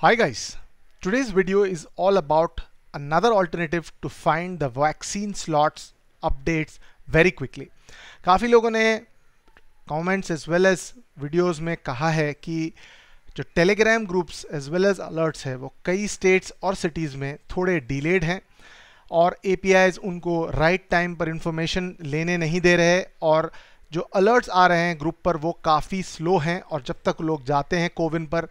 Hi guys, today's video is all about another alternative to find the vaccine slots updates very quickly. काफ़ी लोगों ने comments as well as videos में कहा है कि जो telegram groups as well as alerts है वो कई states और cities में थोड़े delayed हैं और APIs उनको right time पर information लेने नहीं दे रहे और जो alerts आ रहे हैं group पर वो काफ़ी slow हैं और जब तक लोग जाते हैं कोविन पर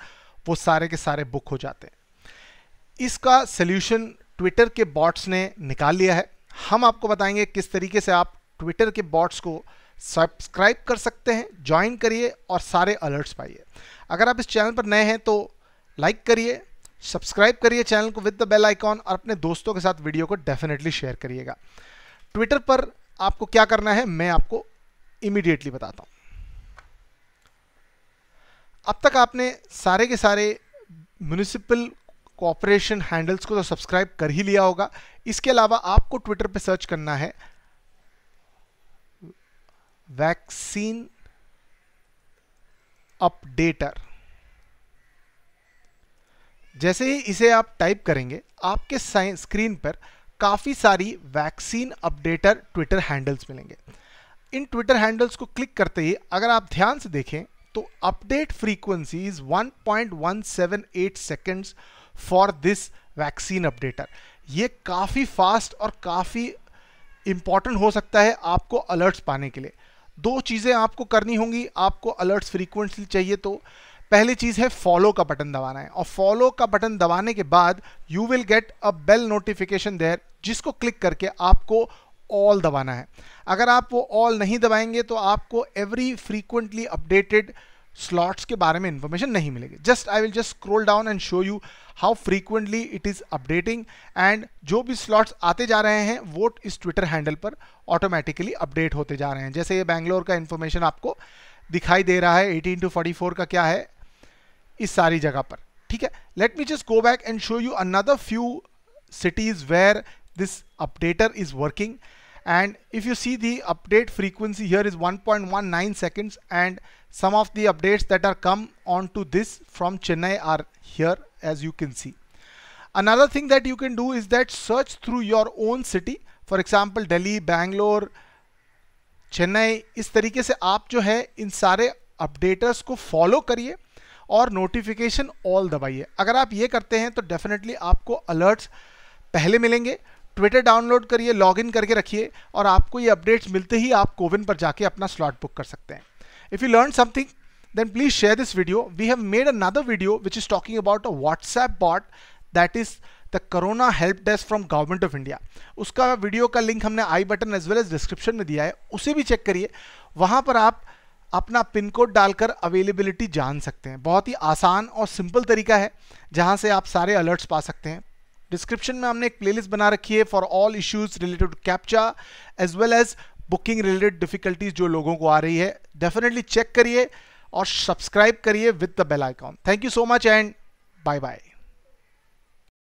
वो सारे के सारे बुक हो जाते हैं इसका सोल्यूशन ट्विटर के बॉट्स ने निकाल लिया है हम आपको बताएंगे किस तरीके से आप ट्विटर के बॉट्स को सब्सक्राइब कर सकते हैं ज्वाइन करिए और सारे अलर्ट्स पाइए अगर आप इस चैनल पर नए हैं तो लाइक करिए सब्सक्राइब करिए चैनल को विद द बेल आइकॉन और अपने दोस्तों के साथ वीडियो को डेफिनेटली शेयर करिएगा ट्विटर पर आपको क्या करना है मैं आपको इमीडिएटली बताता हूँ अब तक आपने सारे के सारे म्यूनिसिपल कॉपरेशन हैंडल्स को तो सब्सक्राइब कर ही लिया होगा इसके अलावा आपको ट्विटर पे सर्च करना है वैक्सीन अपडेटर जैसे ही इसे आप टाइप करेंगे आपके स्क्रीन पर काफ़ी सारी वैक्सीन अपडेटर ट्विटर हैंडल्स मिलेंगे इन ट्विटर हैंडल्स को क्लिक करते ही अगर आप ध्यान से देखें तो update frequency is 1.178 seconds for this vaccine updater ये काफ़ी फास्ट और काफ़ी इम्पॉर्टेंट हो सकता है आपको अलर्ट्स पाने के लिए दो चीज़ें आपको करनी होंगी आपको अलर्ट्स फ्रीक्वेंसी चाहिए तो पहली चीज़ है फॉलो का बटन दबाना है और फॉलो का बटन दबाने के बाद you will get a bell notification there जिसको क्लिक करके आपको ऑल दबाना है अगर आप वो ऑल नहीं दबाएंगे तो आपको एवरी फ्रीक्वेंटली अपडेटेड स्लॉट्स के बारे में इन्फॉर्मेशन नहीं मिलेगी just I will just scroll down and show you how frequently it is updating and जो भी स्लॉट्स आते जा रहे हैं वो इस ट्विटर हैंडल पर ऑटोमेटिकली अपडेट होते जा रहे हैं जैसे ये बैंगलोर का इन्फॉर्मेशन आपको दिखाई दे रहा है एटीन टू फोर्टी फोर का क्या है इस सारी जगह पर ठीक है let me just go back and show you another few cities where this updater is working and if you see the update frequency here is 1.19 seconds and some of the updates that are come on to this from Chennai are here as you can see. Another thing that you can do is that search through your own city for example Delhi, Bangalore, Chennai इस तरीके से आप जो है इन सारे updaters को follow करिए और नोटिफिकेशन ऑल दबाइए अगर आप ये करते हैं तो डेफिनेटली आपको अलर्ट्स पहले मिलेंगे ट्विटर डाउनलोड करिए लॉग इन करके रखिए और आपको ये अपडेट्स मिलते ही आप कोविन पर जाके अपना स्लॉट बुक कर सकते हैं if you learn something please share this video we have made another video which is talking about a WhatsApp bot that is the corona help desk from government of India उसका video का link हमने I button as well as description में दिया है उसे भी check करिए वहाँ पर आप अपना पिन कोड डालकर अवेलेबिलिटी जान सकते हैं बहुत ही आसान और सिंपल तरीका है जहाँ से आप सारे अलर्ट्स पा सकते हैं डिस्क्रिप्शन में हमने एक प्लेलिस्ट बना रखी है for all issues related to captcha as well as booking related difficulties जो लोगों को आ रही है डेफिनेटली चेक करिए और सब्सक्राइब करिए with the bell icon thank you so much and bye bye